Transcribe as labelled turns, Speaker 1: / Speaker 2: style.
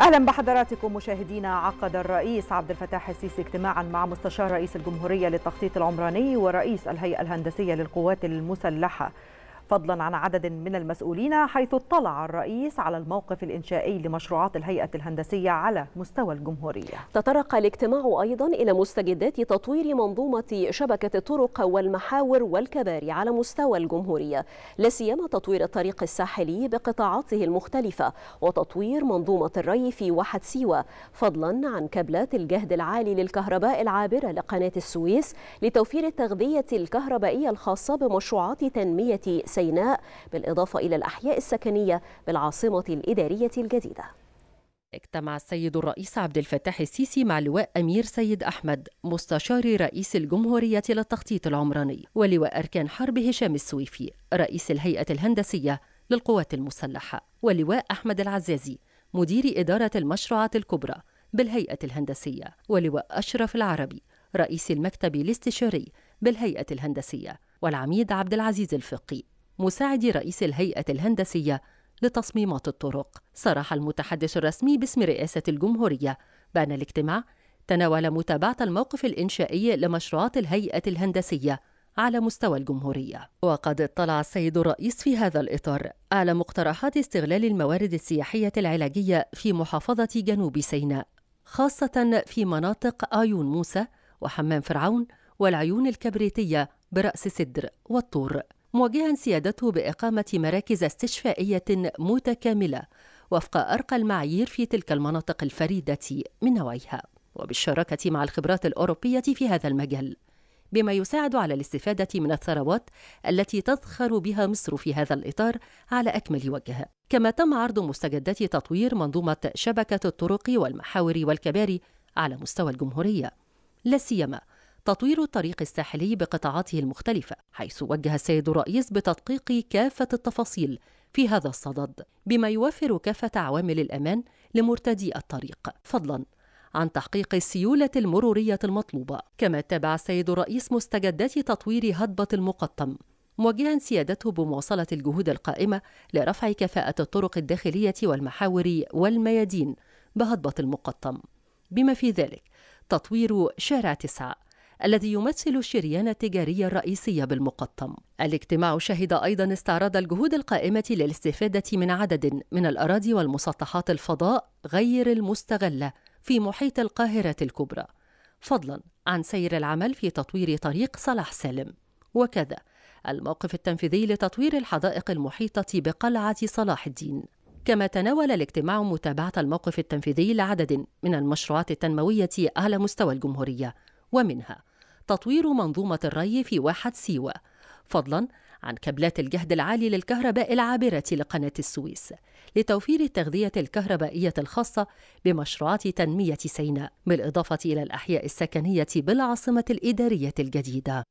Speaker 1: اهلا بحضراتكم مشاهدينا عقد الرئيس عبد الفتاح السيسي اجتماعا مع مستشار رئيس الجمهوريه للتخطيط العمراني ورئيس الهيئه الهندسيه للقوات المسلحه فضلا عن عدد من المسؤولين حيث اطلع الرئيس على الموقف الإنشائي لمشروعات الهيئة الهندسية على مستوى الجمهورية
Speaker 2: تطرق الاجتماع أيضا إلى مستجدات تطوير منظومة شبكة الطرق والمحاور والكباري على مستوى الجمهورية لا سيما تطوير الطريق الساحلي بقطاعاته المختلفة وتطوير منظومة الري في واحد سيوة فضلا عن كابلات الجهد العالي للكهرباء العابرة لقناة السويس لتوفير التغذية الكهربائية الخاصة بمشروعات تنمية سيناء بالإضافة إلى الأحياء السكنية بالعاصمة الإدارية الجديدة
Speaker 3: اجتمع السيد الرئيس عبد الفتاح السيسي مع لواء أمير سيد أحمد مستشار رئيس الجمهورية للتخطيط العمراني ولواء أركان حرب هشام السويفي رئيس الهيئة الهندسية للقوات المسلحة ولواء أحمد العزازي مدير إدارة المشروعات الكبرى بالهيئة الهندسية ولواء أشرف العربي رئيس المكتب الاستشاري بالهيئة الهندسية والعميد عبد العزيز الفقي مساعد رئيس الهيئة الهندسية لتصميمات الطرق صرح المتحدث الرسمي باسم رئاسة الجمهورية بأن الاجتماع تناول متابعة الموقف الإنشائي لمشروعات الهيئة الهندسية على مستوى الجمهورية وقد اطلع السيد الرئيس في هذا الإطار على مقترحات استغلال الموارد السياحية العلاجية في محافظة جنوب سيناء خاصة في مناطق عيون موسى وحمام فرعون والعيون الكبريتية برأس سدر والطور موجها سيادته باقامه مراكز استشفائيه متكامله وفق ارقى المعايير في تلك المناطق الفريده من نوعها وبالشراكه مع الخبرات الاوروبيه في هذا المجال بما يساعد على الاستفاده من الثروات التي تزخر بها مصر في هذا الاطار على اكمل وجه كما تم عرض مستجدات تطوير منظومه شبكه الطرق والمحاور والكباري على مستوى الجمهوريه لا سيما تطوير الطريق الساحلي بقطاعاته المختلفة حيث وجه السيد الرئيس بتدقيق كافة التفاصيل في هذا الصدد بما يوفر كافة عوامل الأمان لمرتدي الطريق فضلاً عن تحقيق السيولة المرورية المطلوبة كما اتبع السيد الرئيس مستجدات تطوير هضبة المقطم موجها سيادته بمواصلة الجهود القائمة لرفع كفاءة الطرق الداخلية والمحاور والميادين بهضبة المقطم بما في ذلك تطوير شارع تسعة الذي يمثل الشريان التجاري الرئيسي بالمقطم الاجتماع شهد أيضا استعراض الجهود القائمة للاستفادة من عدد من الأراضي والمسطحات الفضاء غير المستغلة في محيط القاهرة الكبرى فضلا عن سير العمل في تطوير طريق صلاح سالم وكذا الموقف التنفيذي لتطوير الحدائق المحيطة بقلعة صلاح الدين كما تناول الاجتماع متابعة الموقف التنفيذي لعدد من المشروعات التنموية على مستوى الجمهورية ومنها تطوير منظومة الري في واحة سيوة فضلا عن كابلات الجهد العالي للكهرباء العابرة لقناة السويس لتوفير التغذية الكهربائية الخاصة بمشروعات تنمية سيناء بالإضافة إلى الأحياء السكنية بالعاصمة الإدارية الجديدة